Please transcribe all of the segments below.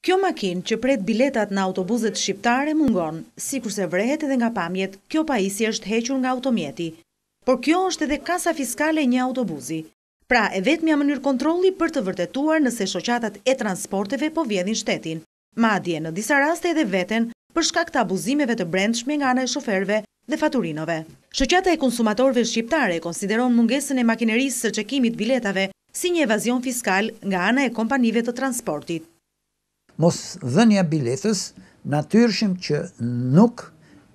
Kjo makinë që pret biletat në autobuzet shqiptare mungon, si kurse vrehet edhe nga pamjet, kjo paisi është hequr nga automjeti. Por kjo është edhe kasa fiskale një autobuzi. Pra e mja mënyrë kontroli për të vërtetuar nëse shoqatat e transporteve po vjedhin shtetin. Madje në disa raste edhe veten për shkak të abuzimeve të brendshme nga ana e shoferve dhe faturinove. Shoqata e konsumatorëve shqiptare konsideron mungesën e makinerisë së çekimit biletave si një evazion fiskal nga ana e kompanive të transportit mos dhenja biletës, natyrshim që nuk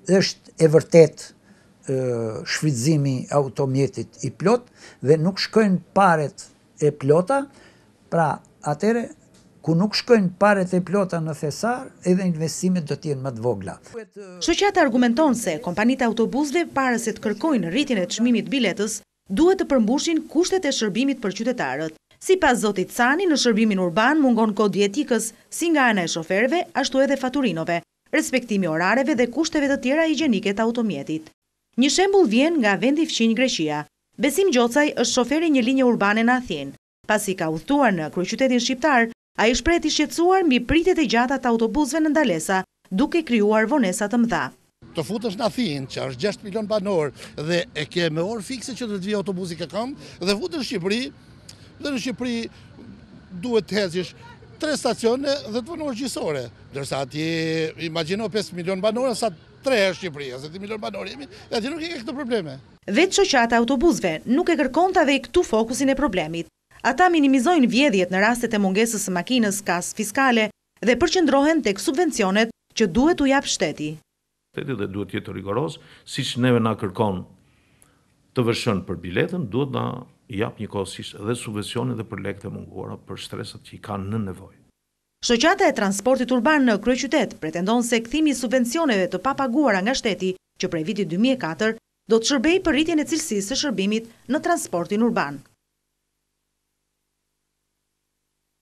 është e vërtet shfridzimi automjetit i plot dhe nuk shkojnë paret e plota, pra atere, ku nuk shkojnë paret e plota në thesar, edhe investimet do t'jenë më të vogla. Shëqat argumenton se kompanit autobusve pare se të kërkojnë rritin e të shmimit biletës, duhet të përmbushin kushtet e shërbimit për qytetarët. Si pas Zotit Cani në shërbimin urban mungon kod jetikës, si nga ana e shoferve, ashtu edhe faturinove, respektimi orareve dhe kushteve të tjera i të automjetit. Një shembul vjen nga vendi fqinj Greqia. Besim Gjocaj është shoferi një linje urbane në Athin. Pas i ka uthtuar në kryqytetin shqiptar, a i shprejt i shqetsuar mbi pritet e gjata të autobuzve në ndalesa, duke kryuar vonesat të mdha. Të futës në Athin, që është 6 milion banor, dhe e ke me orë fikse që të të autobusi ka kam, dhe në Shqipëri, dhe në Shqipëri duhet të hezish tre stacione dhe të vënurë gjisore. Dërsa ati imagino 5 milion banorë, sa tre e Shqipëri, e se ti milion banorë jemi, dhe ati nuk e ke këtë probleme. Vetë që qatë autobuzve nuk e kërkon të i këtu fokusin e problemit. Ata minimizojnë vjedhjet në rastet e mungesës së makinës kasë fiskale dhe përqëndrohen të eksubvencionet që duhet u japë shteti. Shteti dhe duhet jetë rigoros, si që neve nga kërkon të vërshën për biletën, duhet da jap një kosisht edhe subvesionit dhe për lekët e munguara për stresat që i kanë në nevoj. Shëqata e transportit urban në Krye Qytet pretendon se këthimi subvencioneve të papaguara nga shteti që prej viti 2004 do të shërbej për rritjen e cilësisë shërbimit në transportin urban.